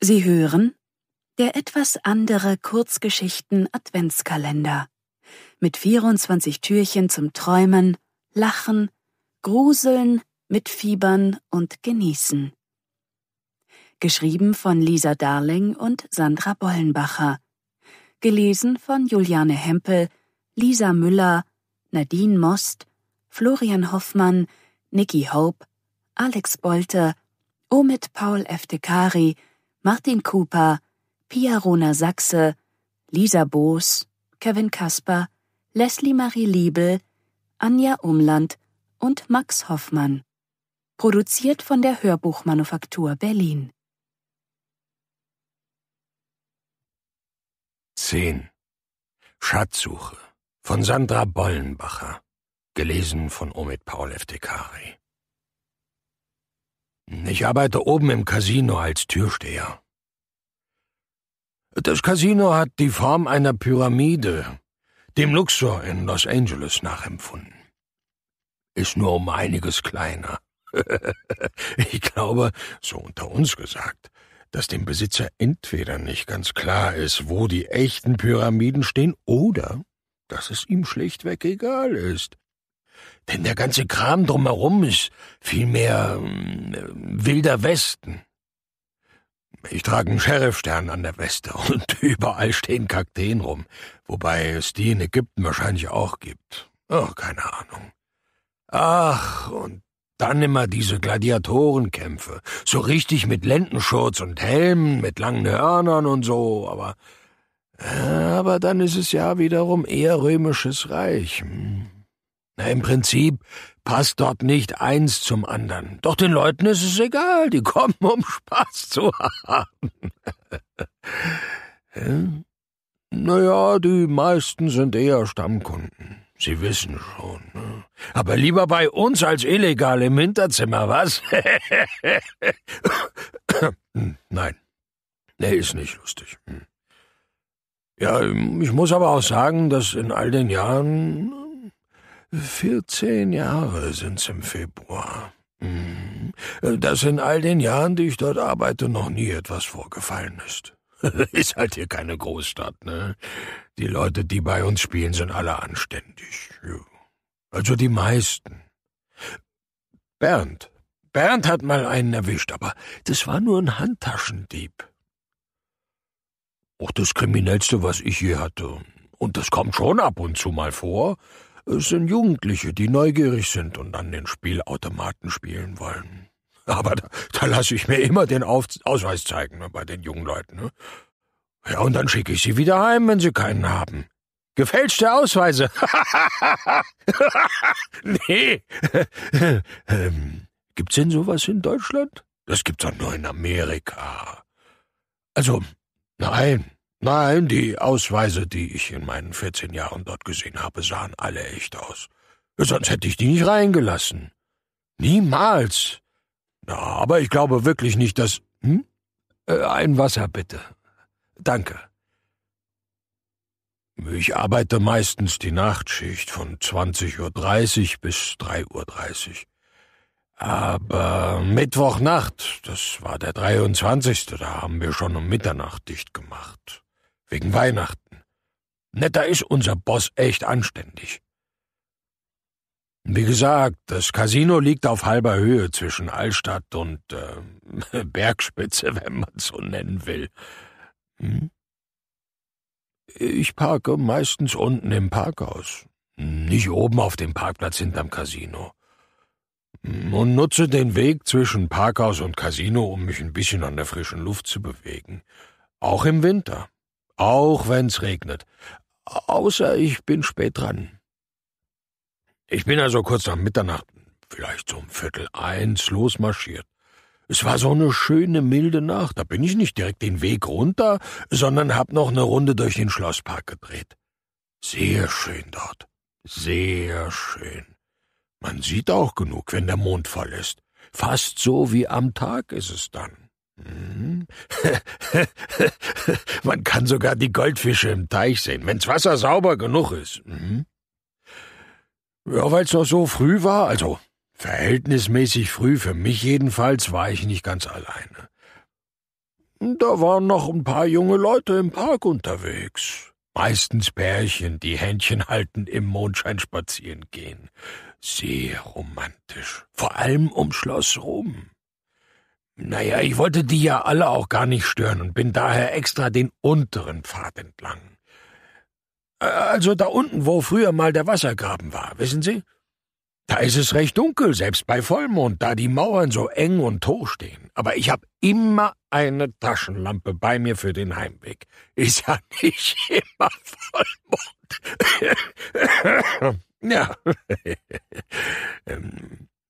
Sie hören der etwas andere Kurzgeschichten Adventskalender mit 24 Türchen zum Träumen, Lachen, Gruseln, Mitfiebern und Genießen. Geschrieben von Lisa Darling und Sandra Bollenbacher. Gelesen von Juliane Hempel, Lisa Müller, Nadine Most, Florian Hoffmann, Nikki Hope, Alex Bolte, Omid Paul Eftekari, Martin Cooper, Pia Rona Sachse, Lisa Boos, Kevin Kasper, Leslie Marie Liebel, Anja Umland und Max Hoffmann. Produziert von der Hörbuchmanufaktur Berlin. 10. Schatzsuche von Sandra Bollenbacher. Gelesen von Omid Paul Eftekari. Ich arbeite oben im Casino als Türsteher. Das Casino hat die Form einer Pyramide, dem Luxor in Los Angeles nachempfunden. Ist nur um einiges kleiner. ich glaube, so unter uns gesagt, dass dem Besitzer entweder nicht ganz klar ist, wo die echten Pyramiden stehen, oder dass es ihm schlichtweg egal ist, denn der ganze Kram drumherum ist vielmehr äh, hm, wilder Westen. Ich trage einen Sheriffstern an der Weste und überall stehen Kakteen rum, wobei es die in Ägypten wahrscheinlich auch gibt. Ach, keine Ahnung. Ach, und dann immer diese Gladiatorenkämpfe, so richtig mit Lendenschurz und Helmen, mit langen Hörnern und so, aber äh, aber dann ist es ja wiederum eher römisches Reich. Hm. Na, im Prinzip passt dort nicht eins zum anderen. Doch den Leuten ist es egal, die kommen, um Spaß zu haben. Hm? Naja, die meisten sind eher Stammkunden. Sie wissen schon. Ne? Aber lieber bei uns als illegal im Hinterzimmer, was? Nein. Nee, ist nicht lustig. Hm. Ja, ich muss aber auch sagen, dass in all den Jahren Vierzehn Jahre sind's im Februar. Mhm. Äh, Dass in all den Jahren, die ich dort arbeite, noch nie etwas vorgefallen ist. ist halt hier keine Großstadt, ne? Die Leute, die bei uns spielen, sind alle anständig. Also die meisten. Bernd. Bernd hat mal einen erwischt, aber das war nur ein Handtaschendieb. Auch das Kriminellste, was ich je hatte. Und das kommt schon ab und zu mal vor. Es sind Jugendliche, die neugierig sind und an den Spielautomaten spielen wollen. Aber da, da lasse ich mir immer den Auf Ausweis zeigen ne, bei den jungen Leuten. Ne? Ja, und dann schicke ich sie wieder heim, wenn sie keinen haben. Gefälschte Ausweise. nee. ähm, gibt's denn sowas in Deutschland? Das gibt's doch nur in Amerika. Also, nein, Nein, die Ausweise, die ich in meinen 14 Jahren dort gesehen habe, sahen alle echt aus. Sonst hätte ich die nicht reingelassen. Niemals. Na, aber ich glaube wirklich nicht, dass. Hm? Äh, ein Wasser bitte. Danke. Ich arbeite meistens die Nachtschicht von 20.30 Uhr bis 3.30 Uhr. Aber Mittwochnacht, das war der 23., da haben wir schon um Mitternacht dicht gemacht. Wegen Weihnachten. Netter ist unser Boss echt anständig. Wie gesagt, das Casino liegt auf halber Höhe zwischen Altstadt und äh, Bergspitze, wenn man so nennen will. Hm? Ich parke meistens unten im Parkhaus, nicht oben auf dem Parkplatz hinterm Casino. Und nutze den Weg zwischen Parkhaus und Casino, um mich ein bisschen an der frischen Luft zu bewegen. Auch im Winter. Auch wenn's regnet. Außer ich bin spät dran. Ich bin also kurz nach Mitternacht, vielleicht so um Viertel eins, losmarschiert. Es war so eine schöne, milde Nacht. Da bin ich nicht direkt den Weg runter, sondern hab noch eine Runde durch den Schlosspark gedreht. Sehr schön dort. Sehr schön. Man sieht auch genug, wenn der Mond voll ist. Fast so wie am Tag ist es dann. Man kann sogar die Goldfische im Teich sehen, wenn's Wasser sauber genug ist. Mhm. Ja, weil's doch so früh war, also verhältnismäßig früh für mich jedenfalls, war ich nicht ganz alleine. Da waren noch ein paar junge Leute im Park unterwegs. Meistens Pärchen, die Händchen haltend im Mondschein spazieren gehen. Sehr romantisch. Vor allem um Schloss Rum. Naja, ich wollte die ja alle auch gar nicht stören und bin daher extra den unteren Pfad entlang. Also da unten, wo früher mal der Wassergraben war, wissen Sie? Da ist es recht dunkel, selbst bei Vollmond, da die Mauern so eng und hoch stehen. Aber ich habe immer eine Taschenlampe bei mir für den Heimweg. Ist ja nicht immer Vollmond. ja.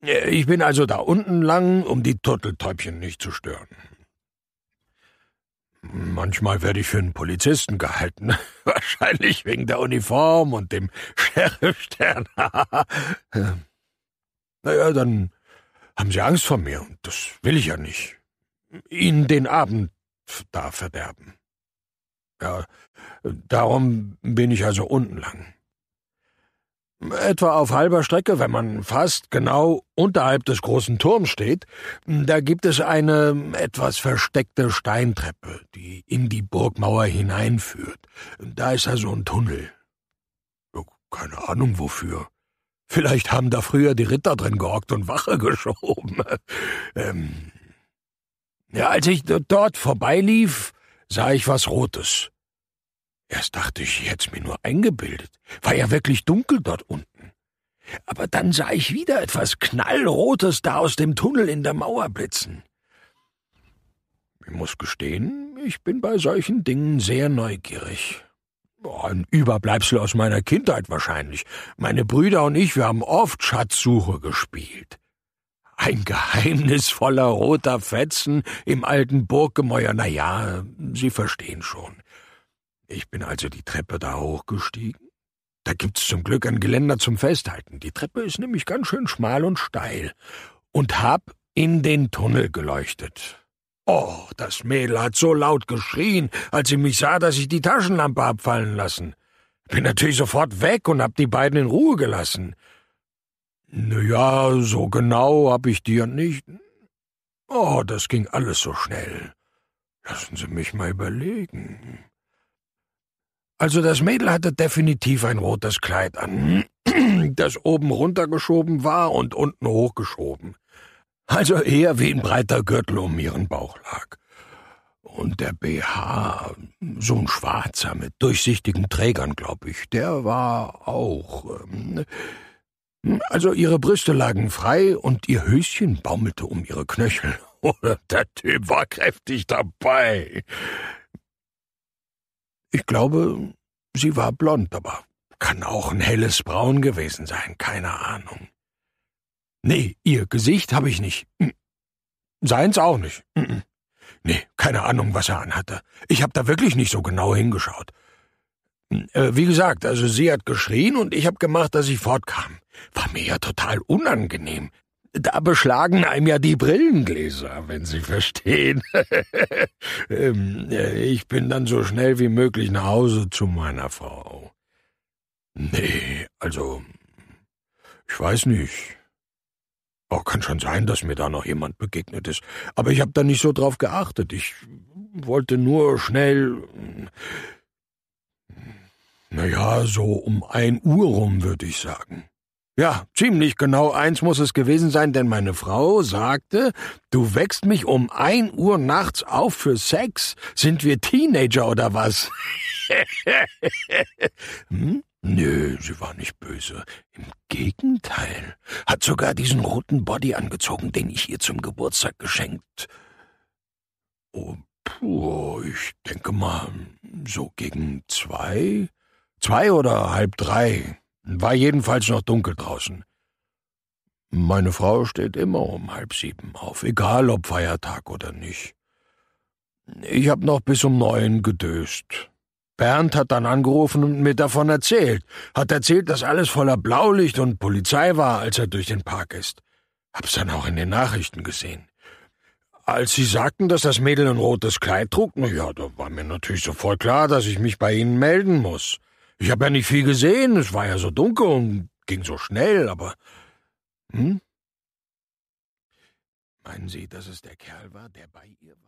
Äh, ich bin also da unten lang, um die Turteltäubchen nicht zu stören. Manchmal werde ich für einen Polizisten gehalten. Wahrscheinlich wegen der Uniform und dem Sheriffstern. naja, dann haben sie Angst vor mir und das will ich ja nicht. Ihnen den Abend da verderben. Ja, darum bin ich also unten lang. Etwa auf halber Strecke, wenn man fast genau unterhalb des großen Turms steht, da gibt es eine etwas versteckte Steintreppe, die in die Burgmauer hineinführt. Da ist also ein Tunnel. Keine Ahnung wofür. Vielleicht haben da früher die Ritter drin gehockt und Wache geschoben. Ähm ja, als ich dort vorbeilief, sah ich was Rotes. Erst dachte ich, ich hätte es mir nur eingebildet. War ja wirklich dunkel dort unten. Aber dann sah ich wieder etwas Knallrotes da aus dem Tunnel in der Mauer blitzen. Ich muss gestehen, ich bin bei solchen Dingen sehr neugierig. Ein Überbleibsel aus meiner Kindheit wahrscheinlich. Meine Brüder und ich, wir haben oft Schatzsuche gespielt. Ein geheimnisvoller roter Fetzen im alten Burggemäuer. Na ja, Sie verstehen schon. Ich bin also die Treppe da hochgestiegen. Da gibt's zum Glück ein Geländer zum Festhalten. Die Treppe ist nämlich ganz schön schmal und steil. Und hab in den Tunnel geleuchtet. Oh, das Mädel hat so laut geschrien, als sie mich sah, dass ich die Taschenlampe abfallen lassen. Bin natürlich sofort weg und hab die beiden in Ruhe gelassen. ja, so genau hab ich die ja nicht. Oh, das ging alles so schnell. Lassen Sie mich mal überlegen. Also das Mädel hatte definitiv ein rotes Kleid an, das oben runtergeschoben war und unten hochgeschoben. Also eher wie ein breiter Gürtel um ihren Bauch lag. Und der BH, so ein schwarzer mit durchsichtigen Trägern, glaube ich, der war auch. Ähm, also ihre Brüste lagen frei und ihr Höschen baumelte um ihre Knöchel. Oder der Typ war kräftig dabei. Ich glaube, sie war blond, aber kann auch ein helles Braun gewesen sein, keine Ahnung. Nee, ihr Gesicht habe ich nicht. Hm. Seins auch nicht. Hm, hm. Nee, keine Ahnung, was er anhatte. Ich habe da wirklich nicht so genau hingeschaut. Äh, wie gesagt, also sie hat geschrien und ich habe gemacht, dass ich fortkam. War mir ja total unangenehm. Da beschlagen einem ja die Brillengläser, wenn Sie verstehen. Ähm, äh, ich bin dann so schnell wie möglich nach Hause zu meiner Frau. Nee, also, ich weiß nicht. Oh, kann schon sein, dass mir da noch jemand begegnet ist. Aber ich habe da nicht so drauf geachtet. Ich wollte nur schnell. Naja, so um ein Uhr rum, würde ich sagen. Ja, ziemlich genau eins muss es gewesen sein, denn meine Frau sagte, du wächst mich um ein Uhr nachts auf für Sex. Sind wir Teenager oder was? hm? Nö, sie war nicht böse. Im Gegenteil. Hat sogar diesen roten Body angezogen, den ich ihr zum Geburtstag geschenkt. Oh, puh, ich denke mal, so gegen zwei? Zwei oder halb drei? War jedenfalls noch dunkel draußen. Meine Frau steht immer um halb sieben auf, egal ob Feiertag oder nicht. Ich hab noch bis um neun gedöst. Bernd hat dann angerufen und mir davon erzählt. Hat erzählt, dass alles voller Blaulicht und Polizei war, als er durch den Park ist. Hab's dann auch in den Nachrichten gesehen. Als sie sagten, dass das Mädel ein rotes Kleid trug, na ja, da war mir natürlich sofort klar, dass ich mich bei ihnen melden muss. Ich habe ja nicht viel gesehen, es war ja so dunkel und ging so schnell, aber. Hm? Meinen Sie, dass es der Kerl war, der bei ihr war?